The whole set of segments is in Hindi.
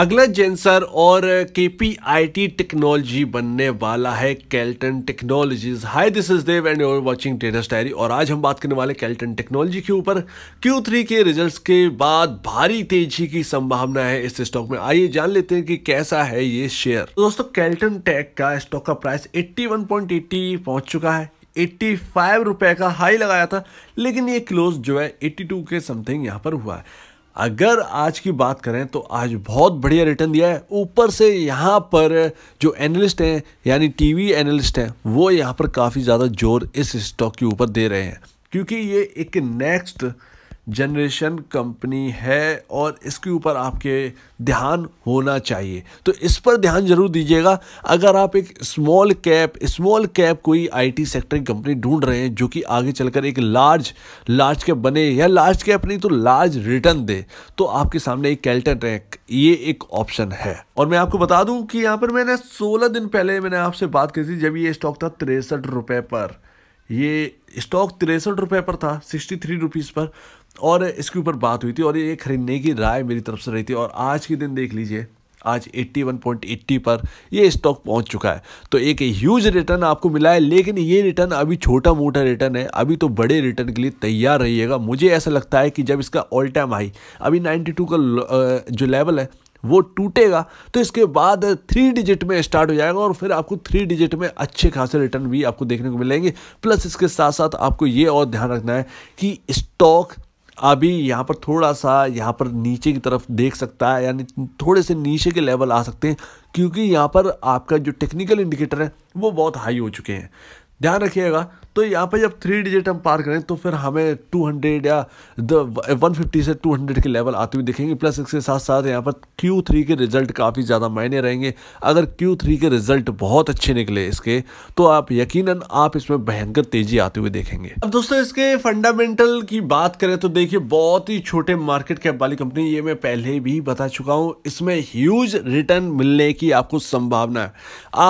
अगला जेंसर और के पी आई टी टेक्नोलॉजी बनने वाला है Kellton technologies hi this is Dev and you're watching Traders Diary और आज हम बात करने वाले कैल्टन टेक्नोलॉजी के ऊपर क्यू थ्री के रिजल्ट के बाद भारी तेजी की संभावना है इस स्टॉक में आइए जान लेते हैं कि कैसा है ये शेयर तो दोस्तों कैल्टन टेक का स्टॉक का price eighty one point eighty पहुंच चुका है एट्टी फाइव का हाई लगाया था लेकिन ये क्लोज जो है एट्टी टू के समथिंग यहाँ पर हुआ है अगर आज की बात करें तो आज बहुत बढ़िया रिटर्न दिया है ऊपर से यहाँ पर जो एनालिस्ट हैं यानी टीवी एनालिस्ट हैं वो यहाँ पर काफ़ी ज़्यादा जोर इस स्टॉक के ऊपर दे रहे हैं क्योंकि ये एक नेक्स्ट जनरेशन कंपनी है और इसके ऊपर आपके ध्यान होना चाहिए तो इस पर ध्यान जरूर दीजिएगा अगर आप एक स्मॉल कैप स्मॉल कैप कोई आईटी सेक्टर की कंपनी ढूंढ रहे हैं जो कि आगे चलकर एक लार्ज लार्ज कैप बने या लार्ज कैप नहीं तो लार्ज रिटर्न दे तो आपके सामने एक कैल्टन रैंक ये एक ऑप्शन है और मैं आपको बता दूं कि यहाँ पर मैंने सोलह दिन पहले मैंने आपसे बात की थी जब ये स्टॉक था तिरसठ रुपये पर ये स्टॉक तिरसठ रुपये पर था सिक्सटी थ्री रुपीज़ पर और इसके ऊपर बात हुई थी और ये खरीदने की राय मेरी तरफ से रही थी और आज के दिन देख लीजिए आज 81.80 पर ये स्टॉक पहुंच चुका है तो एक ह्यूज रिटर्न आपको मिला है लेकिन ये रिटर्न अभी छोटा मोटा रिटर्न है अभी तो बड़े रिटर्न के लिए तैयार रहिएगा मुझे ऐसा लगता है कि जब इसका ऑल टाइम हाई अभी 92 का जो लेवल है वो टूटेगा तो इसके बाद थ्री डिजिट में स्टार्ट हो जाएगा और फिर आपको थ्री डिजिट में अच्छे खासे रिटर्न भी आपको देखने को मिलेंगे प्लस इसके साथ साथ आपको ये और ध्यान रखना है कि स्टॉक अभी यहाँ पर थोड़ा सा यहाँ पर नीचे की तरफ देख सकता है यानी थोड़े से नीचे के लेवल आ सकते हैं क्योंकि यहाँ पर आपका जो टेक्निकल इंडिकेटर है वो बहुत हाई हो चुके हैं ध्यान रखिएगा तो यहाँ पे जब थ्री डिजिट हम पार करें तो फिर हमें 200 या द 150 से 200 के लेवल आते हुए दिखेंगे प्लस इसके साथ साथ यहाँ पर Q3 के रिजल्ट काफ़ी ज़्यादा मायने रहेंगे अगर Q3 के रिजल्ट बहुत अच्छे निकले इसके तो आप यकीन आप इसमें भयंकर तेज़ी आते हुए देखेंगे अब दोस्तों इसके फंडामेंटल की बात करें तो देखिए बहुत ही छोटे मार्केट कैप वाली कंपनी ये मैं पहले भी बता चुका हूँ इसमें ह्यूज रिटर्न मिलने की आपको संभावना है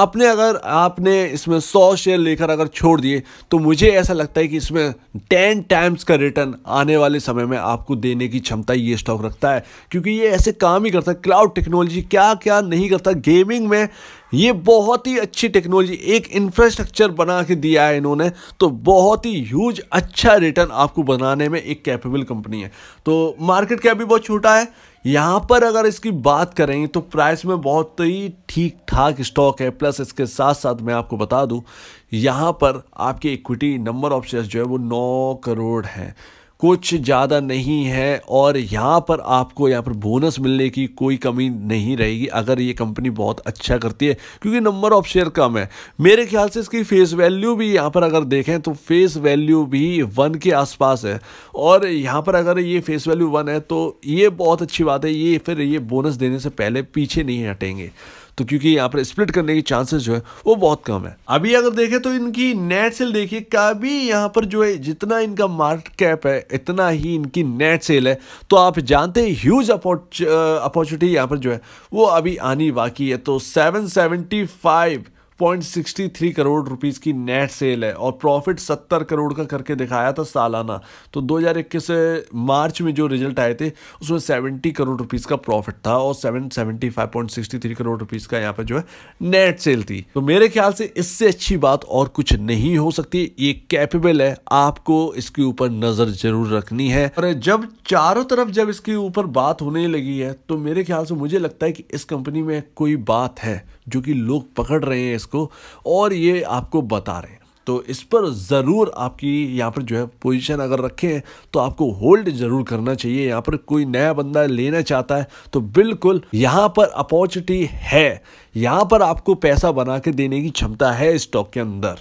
आपने अगर आपने इसमें सौ शेयर लेकर अगर छोड़ दिए तो मुझे ऐसा लगता है कि इसमें टेन टाइम्स का रिटर्न आने वाले समय में आपको देने की क्षमता ये स्टॉक रखता है क्योंकि ये ऐसे काम ही करता है क्लाउड टेक्नोलॉजी क्या क्या नहीं करता गेमिंग में ये बहुत ही अच्छी टेक्नोलॉजी एक इंफ्रास्ट्रक्चर बना के दिया है इन्होंने तो बहुत ही ह्यूज अच्छा रिटर्न आपको बनाने में एक कैपेबल कंपनी है तो मार्केट कैप भी बहुत छोटा है यहाँ पर अगर इसकी बात करें तो प्राइस में बहुत ही ठीक ठाक स्टॉक है प्लस इसके साथ साथ मैं आपको बता दूँ यहाँ पर आपकी इक्विटी नंबर ऑफ शेयर्स जो है वो नौ करोड़ हैं कुछ ज़्यादा नहीं है और यहाँ पर आपको यहाँ पर बोनस मिलने की कोई कमी नहीं रहेगी अगर ये कंपनी बहुत अच्छा करती है क्योंकि नंबर ऑफ शेयर कम है मेरे ख्याल से इसकी फेस वैल्यू भी यहाँ पर अगर देखें तो फेस वैल्यू भी वन के आसपास है और यहाँ पर अगर ये फेस वैल्यू वन है तो ये बहुत अच्छी बात है ये फिर ये बोनस देने से पहले पीछे नहीं हटेंगे तो क्योंकि यहाँ पर स्प्लिट करने के चांसेस जो है वो बहुत कम है अभी अगर देखें तो इनकी नेट सेल देखिए कभी यहाँ पर जो है जितना इनका मार्केट कैप है इतना ही इनकी नेट सेल है तो आप जानते हैं ह्यूज अपॉर्चुनिटी यहाँ पर जो है वो अभी आनी बाकी है तो seven seventy five 1.63 crore rupees की नेट सेल है और प्रॉफिट 70 करोड़ का करके दिखाया था सालाना तो 2021 से मार्च में जो रिजल्ट आए थे उसमें 70 करोड़ रुपीस का प्रॉफिट था और 775.63 करोड़ रुपीस का यहाँ पर जो है नेट सेल थी तो मेरे ख्याल से इससे अच्छी बात और कुछ नहीं हो सकती ये कैपेबल है आपको इसके ऊपर नज़र जरूर रखनी है और जब चारों तरफ जब इसके ऊपर बात होने लगी है तो मेरे ख्याल से मुझे लगता है कि इस कंपनी में कोई बात है जो कि लोग पकड़ रहे हैं इसको को और ये आपको बता रहे हैं तो इस पर ज़रूर आपकी यहाँ पर जो है पोजीशन अगर रखें तो आपको होल्ड ज़रूर करना चाहिए यहाँ पर कोई नया बंदा लेना चाहता है तो बिल्कुल यहाँ पर अपॉर्चुनिटी है यहाँ पर आपको पैसा बना के देने की क्षमता है स्टॉक के अंदर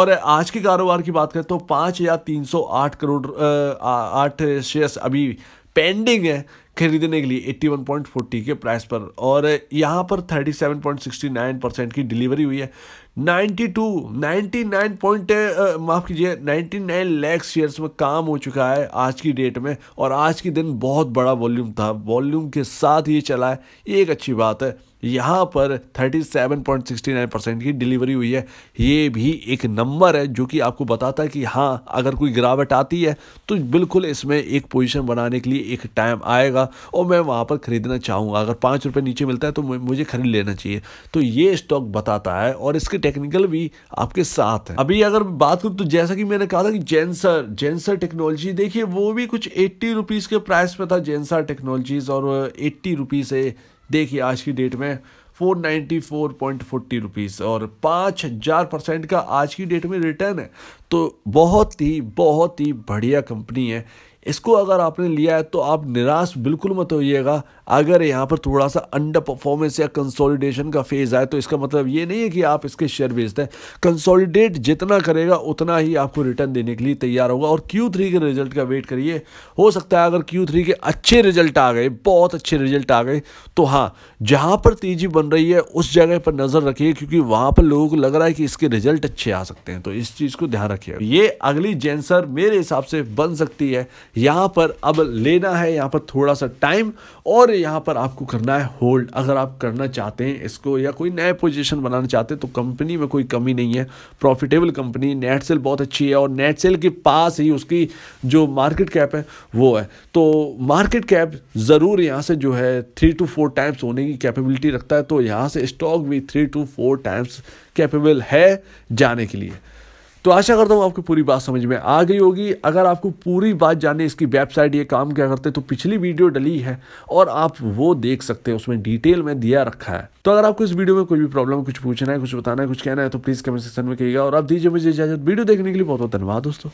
और आज के कारोबार की बात करें तो पाँच या तीन सौ आठ करोड़ आठ शेयर्स अभी पेंडिंग है खरीदने के लिए 81.40 के प्राइस पर और यहाँ पर 37.69 परसेंट की डिलीवरी हुई है 92 99 पॉइंट माफ़ कीजिए 99 लाख शेयर्स में काम हो चुका है आज की डेट में और आज के दिन बहुत बड़ा वॉल्यूम था वॉल्यूम के साथ ये चला है ये एक अच्छी बात है यहाँ पर 37.69 परसेंट की डिलीवरी हुई है ये भी एक नंबर है जो कि आपको बताता है कि हाँ अगर कोई गिरावट आती है तो बिल्कुल इसमें एक पोजीशन बनाने के लिए एक टाइम आएगा और मैं वहाँ पर ख़रीदना चाहूँगा अगर पाँच रुपये नीचे मिलता है तो मुझे ख़रीद लेना चाहिए तो ये स्टॉक बताता है और इसके टेक्निकल भी आपके साथ है अभी अगर बात करूँ तो जैसा कि मैंने कहा था कि जेंसर जेंसर टेक्नोलॉजी देखिए वो भी कुछ एट्टी रुपीज़ के प्राइस पर था जेंसर टेक्नोलॉजीज़ और एट्टी रुपीज़ से देखिए आज की डेट में four ninety four point forty rupees और पाँच हज़ार परसेंट का आज की डेट में रिटर्न है तो बहुत ही बहुत ही बढ़िया कंपनी है इसको अगर आपने लिया है तो आप निराश बिल्कुल मत होइएगा अगर यहाँ पर थोड़ा सा अंडर परफॉर्मेंस या कंसोलिडेशन का फेज़ आए तो इसका मतलब ये नहीं है कि आप इसके शेयर बेचते हैं कंसोलिडेट जितना करेगा उतना ही आपको रिटर्न देने के लिए तैयार होगा और क्यू थ्री के रिजल्ट का वेट करिए हो सकता है अगर क्यू थ्री के अच्छे रिजल्ट आ गए बहुत अच्छे रिजल्ट आ गए तो हाँ जहाँ पर तेजी बन रही है उस जगह पर नज़र रखिए क्योंकि वहां पर लोगों को लग रहा है कि इसके रिजल्ट अच्छे आ सकते हैं तो इस चीज़ को ध्यान रखिए ये अगली जेंसर मेरे हिसाब से बन सकती है यहां पर अब लेना है यहां पर थोड़ा सा टाइम और यहां पर आपको करना है होल्ड अगर आप करना चाहते हैं इसको या कोई नए पोजिशन बनाना चाहते हैं तो कंपनी में कोई कमी नहीं है प्रॉफिटेबल कंपनी नेट सेल बहुत अच्छी है और नेट सेल के पास ही उसकी जो मार्केट कैप है वो है तो मार्केट कैप ज़रूर यहां से जो है थ्री टू फोर टाइम्स होने की कैपेबिलिटी रखता है तो यहाँ से स्टॉक भी three two four times capable है जाने के लिए तो आशा करता हूँ आपको पूरी बात समझ में आ गई होगी अगर आपको पूरी बात जानने इसकी वेबसाइट ये काम क्या करते हैं तो पिछली वीडियो डली है और आप वो देख सकते हैं उसमें डिटेल में दिया रखा है तो अगर आपको इस वीडियो में कोई भी प्रॉब्लम कुछ पूछना है कुछ बताना है कुछ कहना है तो प्लीज़ कमेंट सेक्शन में कहिएगा और आप दीजिए मुझे इजाजत वीडियो देखने के लिए बहुत बहुत धन्यवाद दोस्तों